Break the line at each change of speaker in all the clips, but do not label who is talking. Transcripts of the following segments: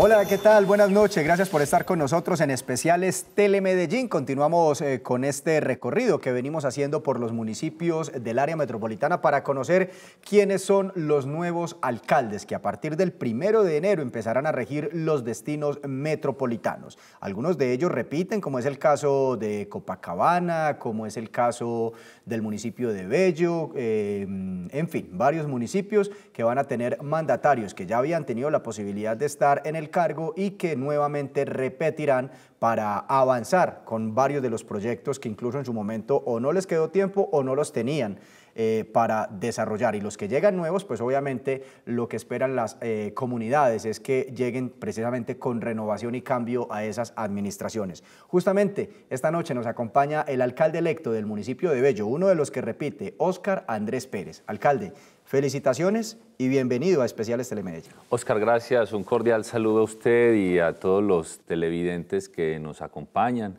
Hola, ¿qué tal? Buenas noches. Gracias por estar con nosotros en especiales Telemedellín. Continuamos eh, con este recorrido que venimos haciendo por los municipios del área metropolitana para conocer quiénes son los nuevos alcaldes que a partir del primero de enero empezarán a regir los destinos metropolitanos. Algunos de ellos repiten, como es el caso de Copacabana, como es el caso del municipio de Bello, eh, en fin, varios municipios que van a tener mandatarios que ya habían tenido la posibilidad de estar en el cargo y que nuevamente repetirán para avanzar con varios de los proyectos que incluso en su momento o no les quedó tiempo o no los tenían. Eh, para desarrollar. Y los que llegan nuevos, pues obviamente lo que esperan las eh, comunidades es que lleguen precisamente con renovación y cambio a esas administraciones. Justamente esta noche nos acompaña el alcalde electo del municipio de Bello, uno de los que repite, Óscar Andrés Pérez. Alcalde, Felicitaciones y bienvenido a Especiales Telemedellín.
Óscar, gracias. Un cordial saludo a usted y a todos los televidentes que nos acompañan.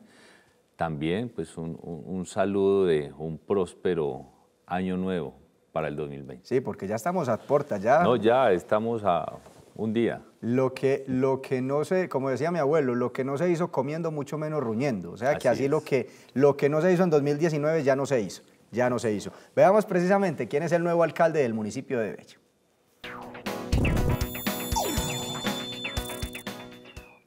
También, pues, un saludo de un próspero año nuevo para el 2020.
Sí, porque ya estamos a puerta
ya. No, ya estamos a un día.
Lo que, lo que no se, como decía mi abuelo, lo que no se hizo comiendo, mucho menos ruñendo. O sea, que así lo que, lo que no se hizo en 2019 ya no se hizo, ya no se hizo. Veamos precisamente quién es el nuevo alcalde del municipio de Bello.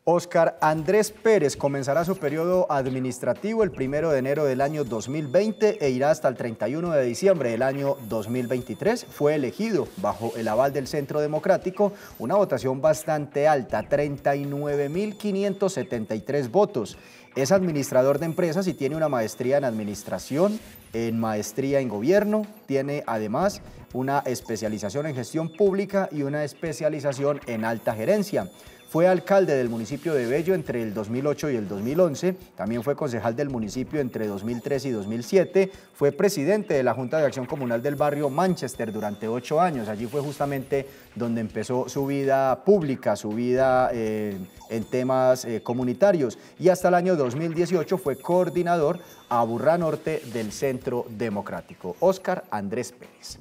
Oscar Andrés Pérez comenzará su periodo administrativo el 1 de enero del año 2020 e irá hasta el 31 de diciembre del año 2023. Fue elegido bajo el aval del Centro Democrático, una votación bastante alta, 39.573 votos. Es administrador de empresas y tiene una maestría en administración, en maestría en gobierno, tiene además una especialización en gestión pública y una especialización en alta gerencia. Fue alcalde del municipio de Bello entre el 2008 y el 2011, también fue concejal del municipio entre 2003 y 2007, fue presidente de la Junta de Acción Comunal del barrio Manchester durante ocho años. Allí fue justamente donde empezó su vida pública, su vida eh, en temas eh, comunitarios. Y hasta el año 2018 fue coordinador a Burra Norte del Centro Democrático. Óscar Andrés Pérez.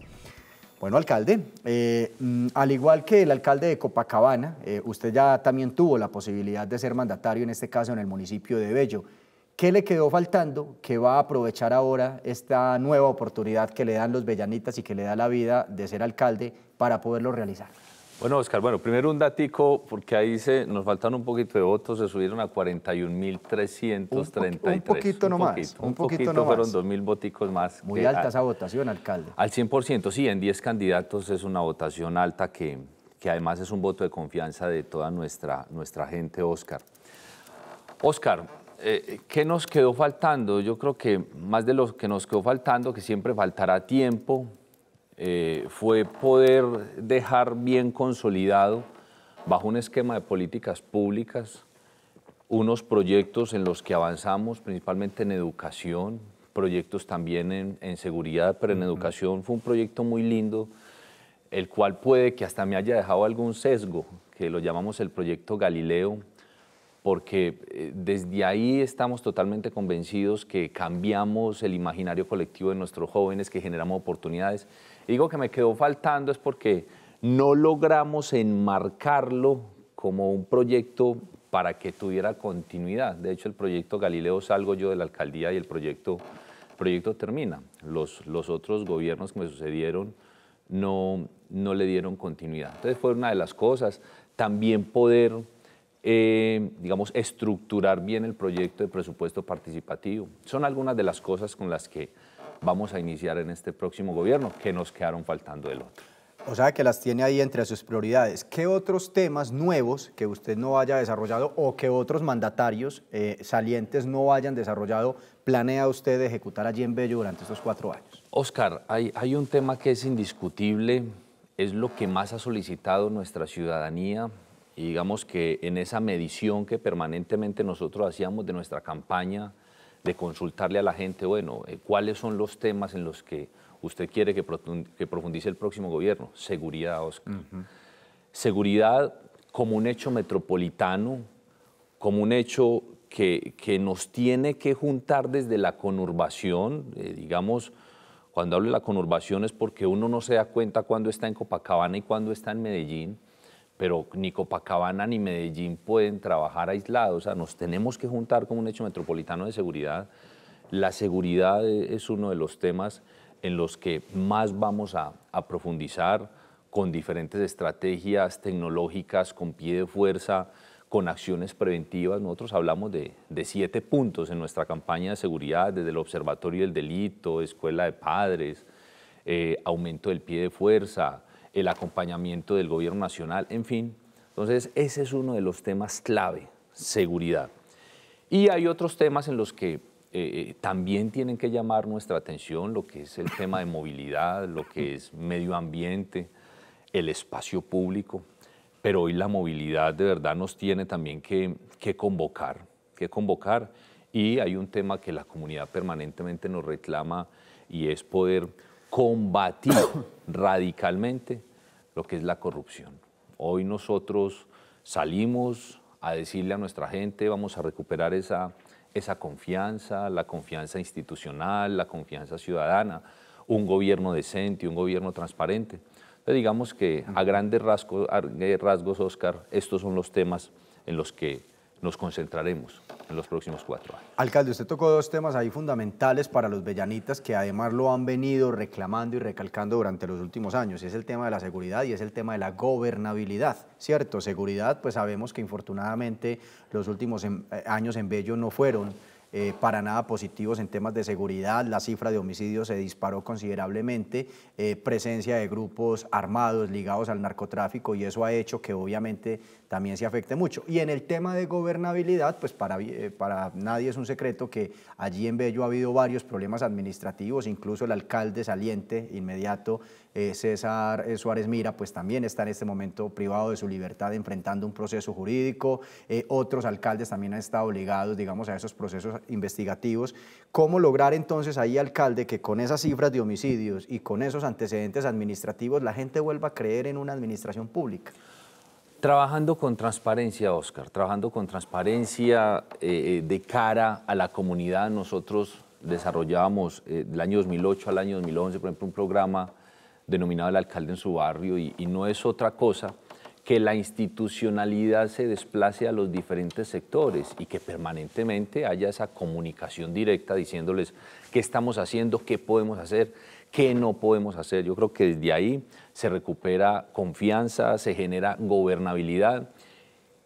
Bueno, alcalde, eh, mm, al igual que el alcalde de Copacabana, eh, usted ya también tuvo la posibilidad de ser mandatario, en este caso en el municipio de Bello. ¿Qué le quedó faltando que va a aprovechar ahora esta nueva oportunidad que le dan los bellanitas y que le da la vida de ser alcalde para poderlo realizar?
Bueno, Oscar, bueno, primero un datico, porque ahí se nos faltan un poquito de votos, se subieron a 41.333. Un, poquito nomás. Un poquito, un poquito, poquito nomás. fueron 2.000 voticos más. Muy alta esa
votación, alcalde.
Al 100%, sí, en 10 candidatos es una votación alta que, que además es un voto de confianza de toda nuestra, nuestra gente, Oscar. Oscar, eh, ¿qué nos quedó faltando? Yo creo que más de lo que nos quedó faltando, que siempre faltará tiempo, eh, fue poder dejar bien consolidado bajo un esquema de políticas públicas unos proyectos en los que avanzamos principalmente en educación, proyectos también en, seguridad, pero en educación fue un proyecto muy lindo, el cual puede que hasta me haya dejado algún sesgo, que lo llamamos el proyecto Galileo, porque eh, desde ahí estamos totalmente convencidos que cambiamos el imaginario colectivo de nuestros jóvenes, que generamos oportunidades digo que me quedó faltando es porque no logramos enmarcarlo como un proyecto para que tuviera continuidad. De hecho, el proyecto Galileo salgo yo de la alcaldía y el proyecto, proyecto termina. Los, los otros gobiernos que me sucedieron no, le dieron continuidad. Entonces fue una de las cosas. También poder, eh, digamos, estructurar bien el proyecto de presupuesto participativo. Son algunas de las cosas con las que vamos a iniciar en este próximo gobierno que nos quedaron faltando el otro.
O sea, que las tiene ahí entre sus prioridades. ¿Qué otros temas nuevos que usted no haya desarrollado o que otros mandatarios eh, salientes no hayan desarrollado planea usted ejecutar allí en Bello durante estos cuatro años?
Oscar, hay, hay un tema que es indiscutible, es lo que más ha solicitado nuestra ciudadanía y digamos que en esa medición que permanentemente nosotros hacíamos de nuestra campaña de consultarle a la gente, bueno, eh, cuáles son los temas en los que usted quiere que, profundice el próximo gobierno. Seguridad, Oscar. Seguridad como un hecho metropolitano, como un hecho que, que nos tiene que juntar desde la conurbación, eh, digamos, cuando hablo de la conurbación es porque uno no se da cuenta cuando está en Copacabana y cuando está en Medellín, pero ni Copacabana ni Medellín pueden trabajar aislados, o sea, nos tenemos que juntar como un hecho metropolitano de seguridad. La seguridad e-, es uno de los temas en los que más vamos a, profundizar con diferentes estrategias tecnológicas, con pie de fuerza, con acciones preventivas. Nosotros hablamos de, siete puntos en nuestra campaña de seguridad, desde el Observatorio del Delito, Escuela de Padres, eh, aumento del pie de fuerza, el acompañamiento del gobierno nacional, en fin. Entonces, ese es uno de los temas clave, seguridad. Y hay otros temas en los que eh, eh, también tienen que llamar nuestra atención, lo que es el tema de movilidad, lo que es medio ambiente, el espacio público, pero hoy la movilidad de verdad nos tiene también que, que convocar, que convocar. Y hay un tema que la comunidad permanentemente nos reclama y es poder combatir radicalmente lo que es la corrupción. Hoy nosotros salimos a decirle a nuestra gente, vamos a recuperar esa, esa confianza, la confianza institucional, la confianza ciudadana, un gobierno decente, un gobierno transparente. Entonces digamos que a grandes rasgos, a rasgos Oscar, estos son los temas en los que nos concentraremos en los próximos cuatro años.
Alcalde, usted tocó dos temas ahí fundamentales para los bellanitas que además lo han venido reclamando y recalcando durante los últimos años. Es el tema de la seguridad y es el tema de la gobernabilidad, ¿cierto? Seguridad, pues sabemos que infortunadamente los últimos eh, años en Bello no fueron eh, para nada positivos en temas de seguridad, la cifra de homicidios se disparó considerablemente, eh, presencia de grupos armados ligados al narcotráfico y eso ha hecho que obviamente también se afecte mucho. Y en el tema de gobernabilidad, pues para, eh, para nadie es un secreto que allí en Bello ha habido varios problemas administrativos, incluso el alcalde saliente inmediato, César Suárez Mira, pues también está en este momento privado de su libertad enfrentando un proceso jurídico, otros alcaldes también han estado ligados, digamos, a esos procesos investigativos, ¿cómo lograr entonces ahí, alcalde, que con esas cifras de homicidios y con esos antecedentes administrativos la gente vuelva a creer en una administración pública?
Trabajando con transparencia, Oscar, trabajando con transparencia eh, eh, de cara a la comunidad. Nosotros desarrollábamos eh, del año 2008 al año 2011, por ejemplo, un programa denominado El Alcalde en su barrio y no es otra cosa que la institucionalidad se desplace a los diferentes sectores y que permanentemente haya esa comunicación directa diciéndoles qué estamos haciendo, qué podemos hacer, qué no podemos hacer. Yo creo que desde ahí se recupera confianza, se genera gobernabilidad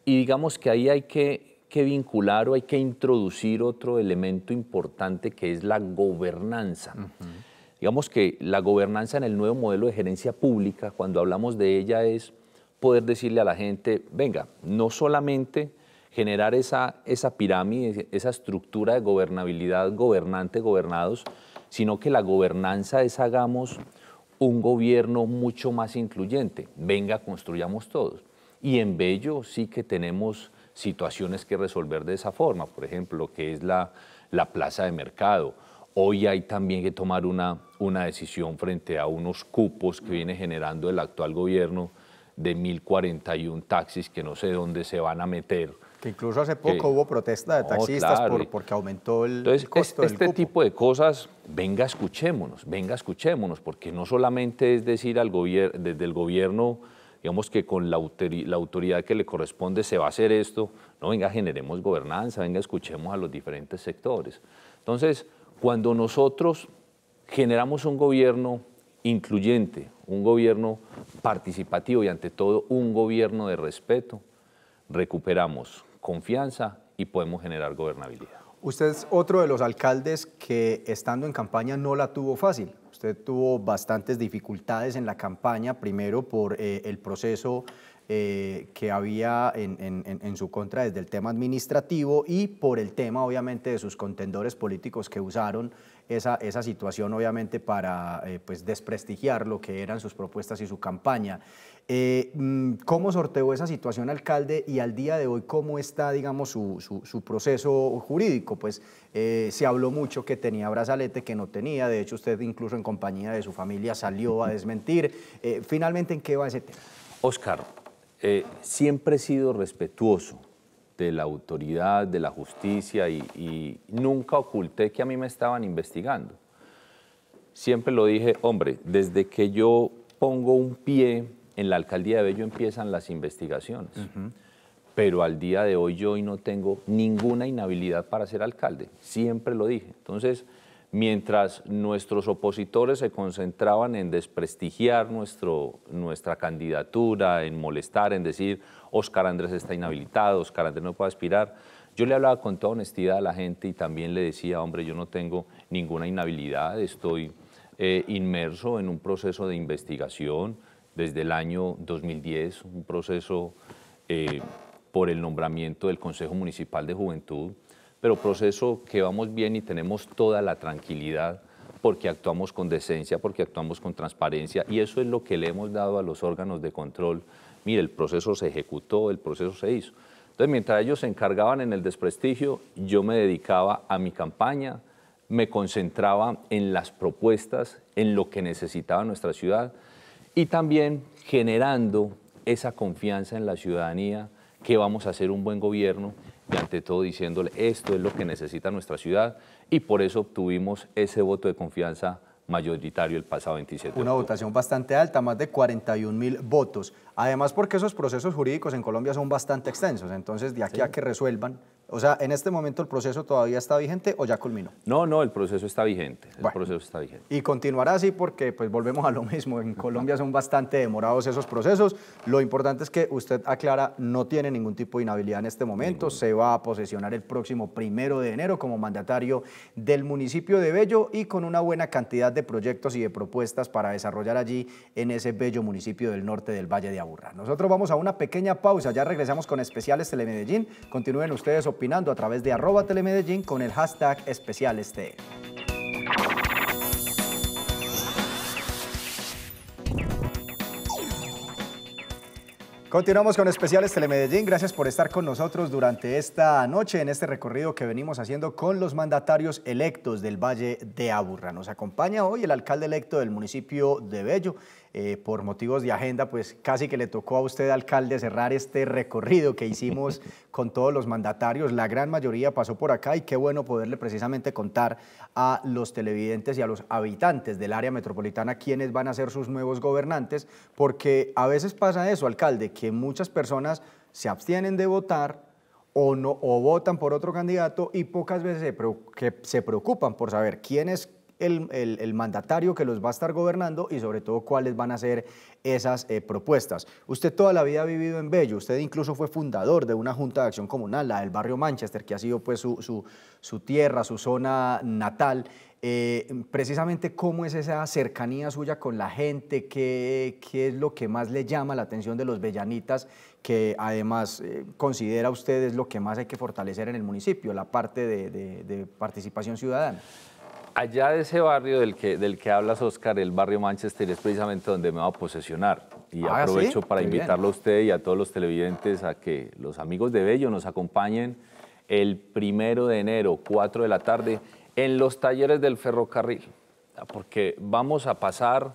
y digamos que ahí hay que, vincular o hay que introducir otro elemento importante que es la gobernanza. Digamos que la gobernanza en el nuevo modelo de gerencia pública, cuando hablamos de ella, es poder decirle a la gente, venga, no solamente generar esa, pirámide, esa estructura de gobernabilidad, gobernante, gobernados, sino que la gobernanza es hagamos un gobierno mucho más incluyente. Venga, construyamos todos. Y en Bello sí que tenemos situaciones que resolver de esa forma, por ejemplo, lo que es la, plaza de mercado. Hoy hay también que tomar una, una decisión frente a unos cupos que viene generando el actual gobierno de 1.041 taxis que no sé dónde se van a meter. Que incluso hace poco hubo
protesta de taxistas porque aumentó el, entonces, Este
tipo de cosas, venga, escuchémonos, venga, escuchémonos, porque no solamente es decir al desde el gobierno, digamos que con la, la autoridad que le corresponde se va a hacer esto, no, venga, generemos gobernanza, venga, escuchemos a los diferentes sectores. Entonces, cuando nosotros generamos un gobierno incluyente, un gobierno participativo y ante todo un gobierno de respeto, recuperamos confianza y podemos generar gobernabilidad.
Usted es otro de los alcaldes que estando en campaña no la tuvo fácil. Usted tuvo bastantes dificultades en la campaña, primero por eh, el proceso eh, que había en, en, su contra desde el tema administrativo y por el tema obviamente de sus contendores políticos que usaron esa, situación obviamente para eh, pues desprestigiar lo que eran sus propuestas y su campaña. Eh, mm, ¿Cómo sorteó esa situación, alcalde? Y al día de hoy, ¿cómo está, digamos, su, proceso jurídico? Pues eh, se habló mucho que tenía brazalete, que no tenía. De hecho, usted incluso en compañía de su familia salió a desmentir. finalmente, ¿en qué va ese tema?
Oscar, siempre he sido respetuoso de la autoridad, de la justicia y, nunca oculté que a mí me estaban investigando. Siempre lo dije, hombre, desde que yo pongo un pie en la alcaldía de Bello empiezan las investigaciones. Pero al día de hoy yo hoy no tengo ninguna inhabilidad para ser alcalde. Siempre lo dije. Entonces, mientras nuestros opositores se concentraban en desprestigiar nuestra candidatura, en molestar, en decir, Oscar Andrés está inhabilitado, Oscar Andrés no puede aspirar, yo le hablaba con toda honestidad a la gente y también le decía, hombre, yo no tengo ninguna inhabilidad, estoy eh, inmerso en un proceso de investigación desde el año 2010, un proceso eh, por el nombramiento del Consejo Municipal de Juventud, pero proceso que vamos bien y tenemos toda la tranquilidad porque actuamos con decencia, porque actuamos con transparencia y eso es lo que le hemos dado a los órganos de control. Mire, el proceso se ejecutó, el proceso se hizo. Entonces, mientras ellos se encargaban en el desprestigio, yo me dedicaba a mi campaña, me concentraba en las propuestas, en lo que necesitaba nuestra ciudad y también generando esa confianza en la ciudadanía que vamos a hacer un buen gobierno y ante todo diciéndole esto es lo que necesita nuestra ciudad y por eso obtuvimos ese voto de confianza mayoritario el pasado 27.
Una votación bastante alta, más de 41 mil votos. Además porque esos procesos jurídicos en Colombia son bastante extensos, entonces de aquí a que resuelvan o sea, ¿en este momento el proceso todavía está vigente o ya culminó?
No, no, el proceso está vigente, el proceso está
vigente. Y continuará así porque pues volvemos a lo mismo, en Colombia son bastante demorados esos procesos. Lo importante es que usted aclara, no tiene ningún tipo de inhabilidad en este momento, se va a posesionar el próximo primero de enero como mandatario del municipio de Bello y con una buena cantidad de proyectos y de propuestas para desarrollar allí en ese bello municipio del norte del Valle de Aburra. Nosotros vamos a una pequeña pausa, ya regresamos con especiales Telemedellín, continúen ustedes opinando a través de arroba telemedellín con el hashtag especial este. Continuamos con especiales Telemedellín. Gracias por estar con nosotros durante esta noche en este recorrido que venimos haciendo con los mandatarios electos del Valle de Aburra. Nos acompaña hoy el alcalde electo del municipio de Bello, eh, por motivos de agenda, pues casi que le tocó a usted, alcalde, cerrar este recorrido que hicimos con todos los mandatarios. La gran mayoría pasó por acá y qué bueno poderle precisamente contar a los televidentes y a los habitantes del área metropolitana quiénes van a ser sus nuevos gobernantes, porque a veces pasa eso, alcalde, que muchas personas se abstienen de votar, o, no, votan por otro candidato y pocas veces se, se preocupan por saber quién es el, mandatario que los va a estar gobernando y sobre todo cuáles van a ser esas eh, propuestas. Usted toda la vida ha vivido en Bello, usted incluso fue fundador de una junta de acción comunal, la del barrio Manchester, que ha sido pues su, tierra, su zona natal. Eh, precisamente cómo es esa cercanía suya con la gente, ¿Qué, qué, es lo que más le llama la atención de los bellanitas, que además eh, considera usted es lo que más hay que fortalecer en el municipio, la parte de participación ciudadana
allá de ese barrio del que, del que hablas, Oscar, el barrio Manchester es precisamente donde me va a posesionar. Y ah, aprovecho para invitarlo a usted y a todos los televidentes a que los amigos de Bello nos acompañen el primero de enero, 4 de la tarde, en los talleres del ferrocarril. Ah, porque vamos a pasar,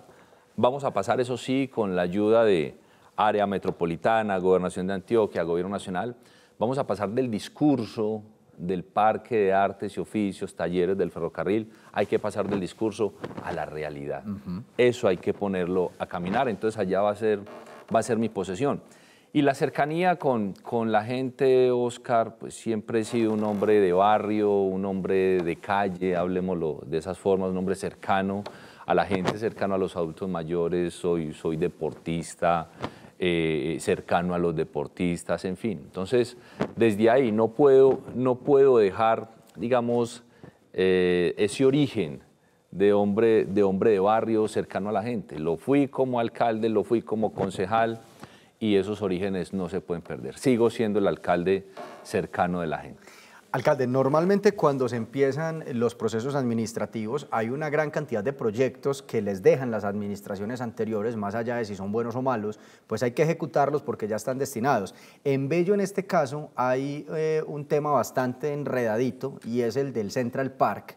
vamos a pasar, eso sí, con la ayuda de área metropolitana, gobernación de Antioquia, gobierno nacional, vamos a pasar del discurso del parque de artes y oficios, talleres del ferrocarril, hay que pasar del discurso a la realidad. Eso hay que ponerlo a caminar, entonces allá va a ser, va a ser mi posesión. Y la cercanía con, la gente, Oscar, pues siempre he sido un hombre de barrio, un hombre de calle, hablemoslo de esas formas, un hombre cercano a la gente, cercano a los adultos mayores, soy, soy deportista, eh, cercano a los deportistas, en fin. Entonces, desde ahí no puedo, no puedo dejar, digamos, eh, ese origen de hombre, de hombre de barrio cercano a la gente. Lo fui como alcalde, lo fui como concejal y esos orígenes no se pueden perder. Sigo siendo el alcalde cercano de la gente.
Alcalde, normalmente cuando se empiezan los procesos administrativos hay una gran cantidad de proyectos que les dejan las administraciones anteriores, más allá de si son buenos o malos, pues hay que ejecutarlos porque ya están destinados. En Bello, en este caso, hay eh, un tema bastante enredadito y es el del Central Park.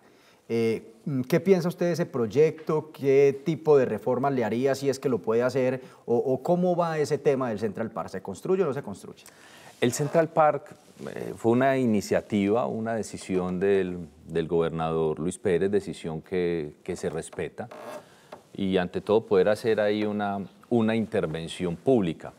Eh, ¿Qué piensa usted de ese proyecto? ¿Qué tipo de reformas le haría si es que lo puede hacer? o cómo va ese tema del Central Park? ¿Se construye o no se construye? El Central Park eh, fue una iniciativa,
una decisión del, gobernador Luis Pérez, decisión que, que, se respeta, y ante todo poder hacer ahí una, una intervención pública.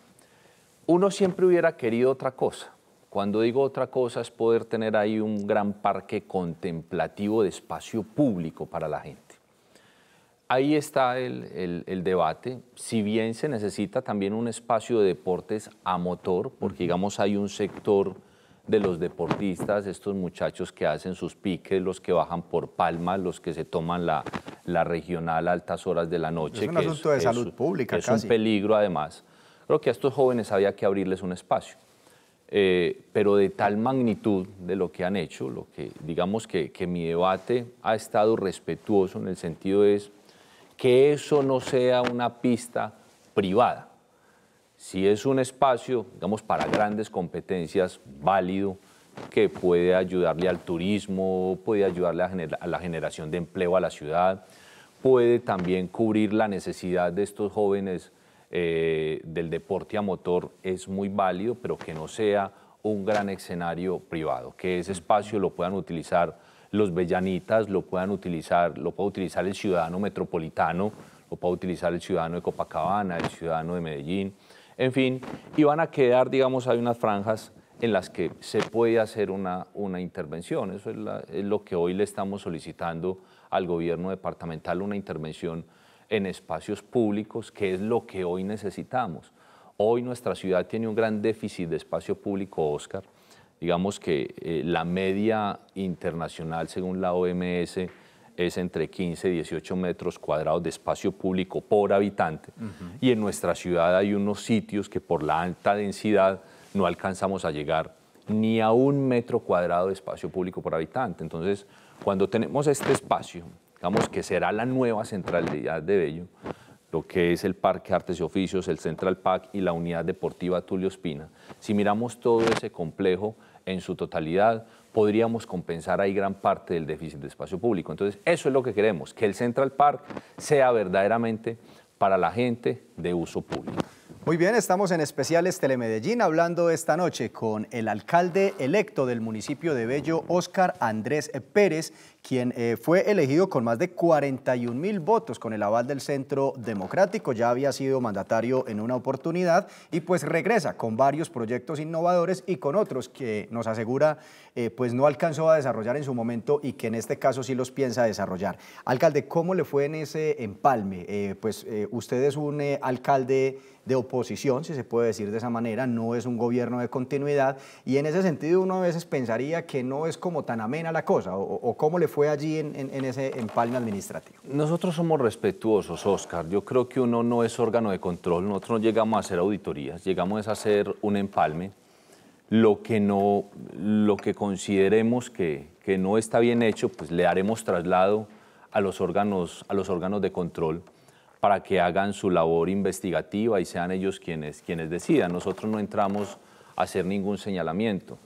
Uno siempre hubiera querido otra cosa. Cuando digo otra cosa es poder tener ahí un gran parque contemplativo de espacio público para la gente. Ahí está el, el, debate, si bien se necesita también un espacio de deportes a motor, porque digamos hay un sector de los deportistas, estos muchachos que hacen sus piques, los que bajan por palma, los que se toman la, la regional a altas horas de la noche. Es un asunto de salud pública. Es un peligro además. Creo que a estos jóvenes había que abrirles un espacio. Eh, pero de tal magnitud de lo que han hecho, lo que digamos que, que mi debate ha estado respetuoso en el sentido es que eso no sea una pista privada. Si es un espacio, digamos, para grandes competencias, válido, que puede ayudarle al turismo, puede ayudarle a, la generación de empleo a la ciudad, puede también cubrir la necesidad de estos jóvenes eh, del deporte a motor, es muy válido, pero que no sea un gran escenario privado, que ese espacio lo puedan utilizar los bellanitas lo puedan utilizar, lo puede utilizar el ciudadano metropolitano, lo puede utilizar el ciudadano de Copacabana, el ciudadano de Medellín, en fin, y van a quedar, digamos, hay unas franjas en las que se puede hacer una, una intervención. Eso es, es lo que hoy le estamos solicitando al gobierno departamental, una intervención en espacios públicos, que es lo que hoy necesitamos. Hoy nuestra ciudad tiene un gran déficit de espacio público, Oscar. Digamos que eh, la media internacional, según la OMS, es entre 15 y 18 metros cuadrados de espacio público por habitante. Y en nuestra ciudad hay unos sitios que por la alta densidad no alcanzamos a llegar ni a un metro cuadrado de espacio público por habitante. Entonces, cuando tenemos este espacio, digamos que será la nueva centralidad de Bello, lo que es el Parque Artes y Oficios, el Central Park y la unidad deportiva Tulio Espina, si miramos todo ese complejo, en su totalidad, podríamos compensar ahí gran parte del déficit de espacio público. Entonces, eso es lo que queremos, que el Central Park sea verdaderamente para la gente de uso público.
Muy bien, estamos en especiales Telemedellín hablando esta noche con el alcalde electo del municipio de Bello, Óscar Andrés Pérez, quien eh, fue elegido con más de 41 mil votos con el aval del Centro Democrático, ya había sido mandatario en una oportunidad y pues regresa con varios proyectos innovadores y con otros que nos asegura eh, pues no alcanzó a desarrollar en su momento y que en este caso sí los piensa desarrollar. Alcalde, ¿cómo le fue en ese empalme? Eh, pues usted es un alcalde de oposición, si se puede decir de esa manera, no es un gobierno de continuidad y en ese sentido uno a veces pensaría que no es como tan amena la cosa o, o cómo le fue fue allí en, ese empalme administrativo?
Nosotros somos respetuosos, Oscar. Yo creo que uno no es órgano de control. Nosotros no llegamos a hacer auditorías, llegamos a hacer un empalme. Lo que, no, lo que consideremos que, que no está bien hecho, pues le haremos traslado a los órganos, a los órganos de control para que hagan su labor investigativa y sean ellos quienes, quienes decidan. Nosotros no entramos a hacer ningún señalamiento.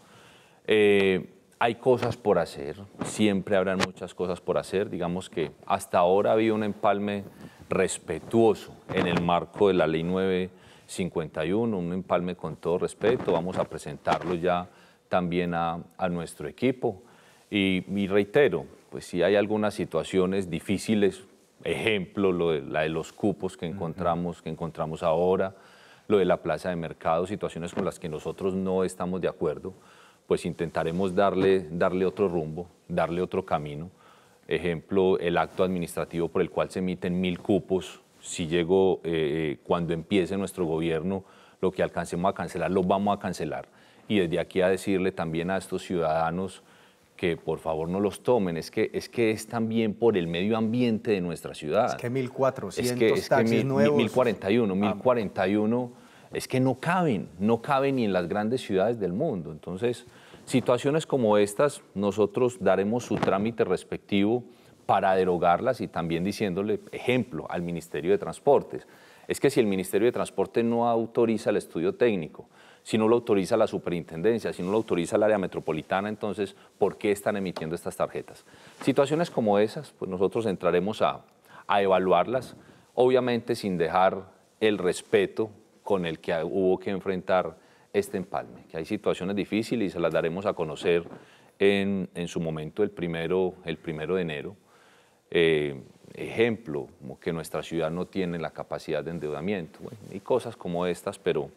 Eh, hay cosas por hacer, siempre habrán muchas cosas por hacer. Digamos que hasta ahora había un empalme respetuoso en el marco de la ley 951, un empalme con todo respeto. Vamos a presentarlo ya también a, nuestro equipo. Y, reitero, pues si hay algunas situaciones difíciles, ejemplo, lo la de los cupos que encontramos, que encontramos ahora, lo de la plaza de mercado, situaciones con las que nosotros no estamos de acuerdo pues intentaremos darle, darle otro rumbo, darle otro camino. Ejemplo, el acto administrativo por el cual se emiten mil cupos. Si llego, eh, eh, cuando empiece nuestro gobierno, lo que alcancemos a cancelar, lo vamos a cancelar. Y desde aquí a decirle también a estos ciudadanos que por favor no los tomen, es que es, también por el medio ambiente de nuestra ciudad. Es
que 1400 es que, es que mil, 1041,
1041, ah. es que no caben, no caben ni en las grandes ciudades del mundo. Entonces, Situaciones como estas, nosotros daremos su trámite respectivo para derogarlas y también diciéndole, ejemplo, al Ministerio de Transportes. Es que si el Ministerio de Transporte no autoriza el estudio técnico, si no lo autoriza la superintendencia, si no lo autoriza el área metropolitana, entonces, ¿por qué están emitiendo estas tarjetas? Situaciones como esas, pues nosotros entraremos a, a evaluarlas, obviamente sin dejar el respeto con el que hubo que enfrentar este empalme, que hay situaciones difíciles y se las daremos a conocer en, su momento el primero, el primero de enero. Eh, ejemplo, que nuestra ciudad no tiene la capacidad de endeudamiento y cosas como estas, pero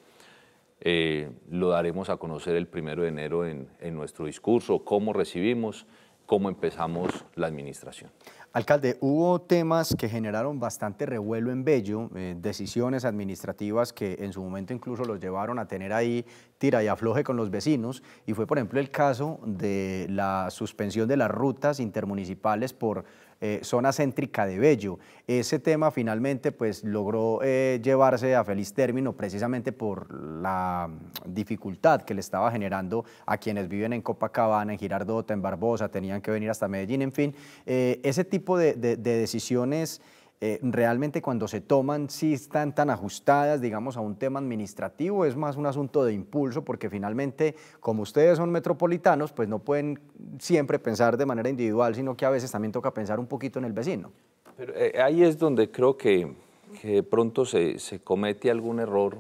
eh, lo daremos a conocer el primero de enero en, en nuestro discurso, cómo recibimos, cómo empezamos la administración.
Alcalde, hubo temas que generaron bastante revuelo en Bello, eh, decisiones administrativas que en su momento incluso los llevaron a tener ahí tira y afloje con los vecinos, y fue por ejemplo el caso de la suspensión de las rutas intermunicipales por eh, zona céntrica de Bello. Ese tema finalmente pues logró eh, llevarse a feliz término precisamente por la dificultad que le estaba generando a quienes viven en Copacabana, en Girardota, en Barbosa, tenían que venir hasta Medellín, en fin. Eh, ese tipo de, de decisiones... Eh, realmente cuando se toman sí están tan ajustadas, digamos, a un tema administrativo, es más un asunto de impulso, porque finalmente, como ustedes son metropolitanos, pues no pueden siempre pensar de manera individual, sino que a veces también toca pensar un poquito en el vecino.
Eh, ahí es donde creo que, de pronto se, comete algún error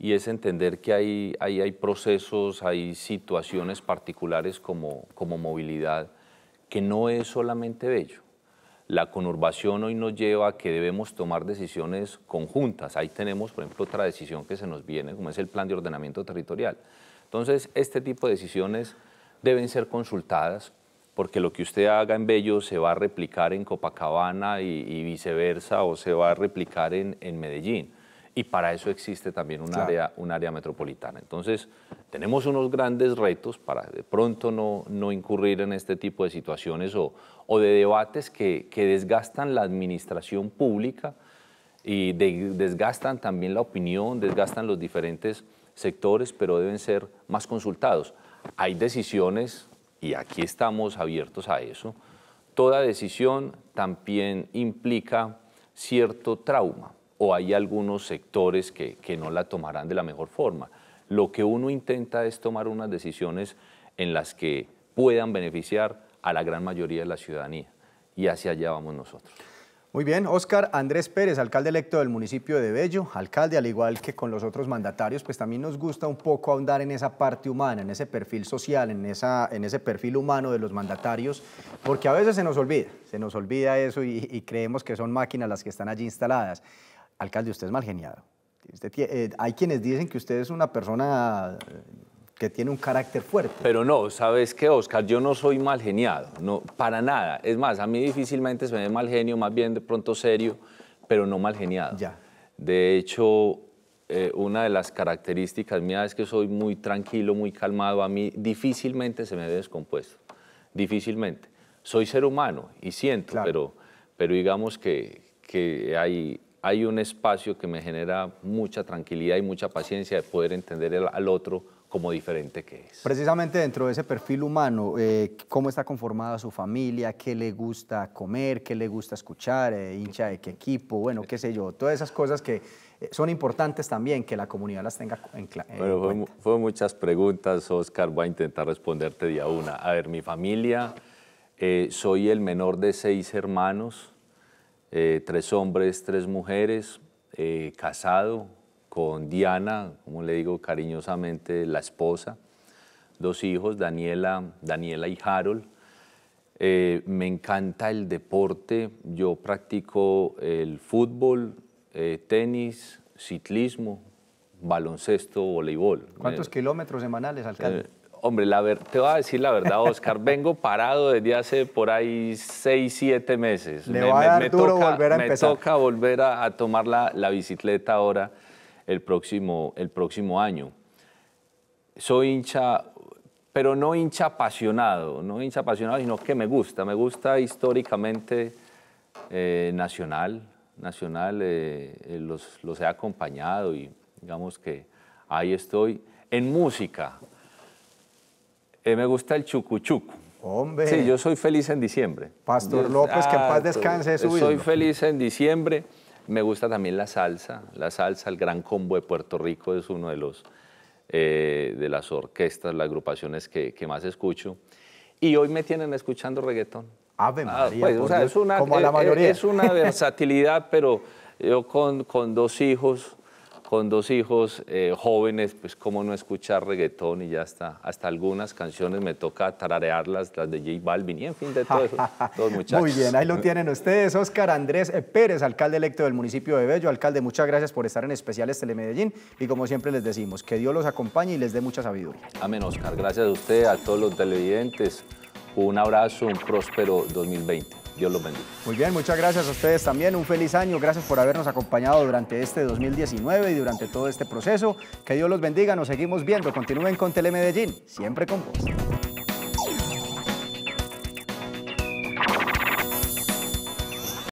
y es entender que hay, hay, hay procesos, hay situaciones particulares como, como movilidad, que no es solamente bello la conurbación hoy nos lleva a que debemos tomar decisiones conjuntas. Ahí tenemos, por ejemplo, otra decisión que se nos viene, como es el plan de ordenamiento territorial. Entonces, este tipo de decisiones deben ser consultadas porque lo que usted haga en Bello se va a replicar en Copacabana y, viceversa o se va a replicar en Medellín y para eso existe también un, área, un área metropolitana. Entonces, tenemos unos grandes retos para de pronto no, no incurrir en este tipo de situaciones o, o de debates que, que, desgastan la administración pública y desgastan también la opinión, desgastan los diferentes sectores, pero deben ser más consultados. Hay decisiones, y aquí estamos abiertos a eso, toda decisión también implica cierto trauma o hay algunos sectores que, no la tomarán de la mejor forma. Lo que uno intenta es tomar unas decisiones en las que puedan beneficiar a la gran mayoría de la ciudadanía. Y hacia allá vamos nosotros.
Muy bien, Óscar Andrés Pérez, alcalde electo del municipio de Bello, alcalde, al igual que con los otros mandatarios, pues también nos gusta un poco ahondar en esa parte humana, en ese perfil social, en, esa, en ese perfil humano de los mandatarios, porque a veces se nos olvida, se nos olvida eso y, y creemos que son máquinas las que están allí instaladas. Alcalde, usted es mal geniado. Eh, hay quienes dicen que usted es una persona eh, que tiene un carácter fuerte.
Pero no, ¿sabes qué, Oscar? Yo no soy mal geniado, no, para nada. Es más, a mí difícilmente se me ve mal genio, más bien de pronto serio, pero no mal geniado. Ya. De hecho, eh, una de las características mías es que soy muy tranquilo, muy calmado. A mí difícilmente se me ve descompuesto, difícilmente. Soy ser humano y siento, pero, pero digamos que, que hay, hay un espacio que me genera mucha tranquilidad y mucha paciencia de poder entender al otro como diferente que es.
Precisamente dentro de ese perfil humano, eh, ¿cómo está conformada su familia? ¿Qué le gusta comer? ¿Qué le gusta escuchar? Eh, ¿Hincha de qué equipo? Bueno, qué sé yo. Todas esas cosas que eh, son importantes también, que la comunidad las tenga en, cuenta. bueno,
cuenta. Fue, muchas preguntas, Oscar. Voy a intentar responderte día a una. A ver, mi familia, soy el menor de seis hermanos. Eh, tres hombres, tres mujeres, eh, casado con Diana, como le digo cariñosamente, la esposa, dos hijos, Daniela, Daniela y Harold. Eh, me encanta el deporte, yo practico el fútbol, tenis, ciclismo, baloncesto, voleibol. ¿Cuántos
kilómetros semanales, alcanzan?
Hombre, la ver... te voy a decir la verdad, Oscar. vengo parado desde hace por ahí seis, siete meses. Le me, va a dar duro toca, volver a me toca volver a, tomar la, bicicleta ahora el próximo, el próximo año. Soy hincha, pero no hincha apasionado, no hincha apasionado, sino que me gusta. Me gusta históricamente eh, Nacional. Nacional eh, eh, los, los he acompañado y digamos que ahí estoy. En música. Eh, me gusta el chucuchuco.
Hombre. Sí, yo soy
feliz en diciembre.
Pastor López, que en paz descanse Soy feliz
en diciembre. Me gusta también la salsa. La salsa, el gran combo de Puerto Rico es uno de los eh, de las orquestas, las agrupaciones que, más escucho. Y hoy me tienen escuchando reggaetón. Ah, pues, es una, eh, versatilidad, pero yo con, con dos hijos con dos hijos eh, jóvenes, pues cómo no escuchar reggaetón y ya está. Hasta algunas canciones me toca tararearlas, las de J Balvin y en fin de todo muchachos. Muy bien, ahí lo
tienen ustedes. Oscar Andrés eh, Pérez, alcalde electo del municipio de Bello. Alcalde, muchas gracias por estar en Especiales Telemedellín y como siempre les decimos, que Dios los acompañe y les dé mucha sabiduría.
Amén, Oscar. Gracias a usted, a todos los televidentes. Un abrazo, un próspero 2020. Dios los bendiga.
Muy bien, muchas gracias a ustedes también. Un feliz año. Gracias por habernos acompañado durante este 2019 y durante todo este proceso. Que Dios los bendiga. Nos seguimos viendo. Continúen con Telemedellín. Siempre con vos.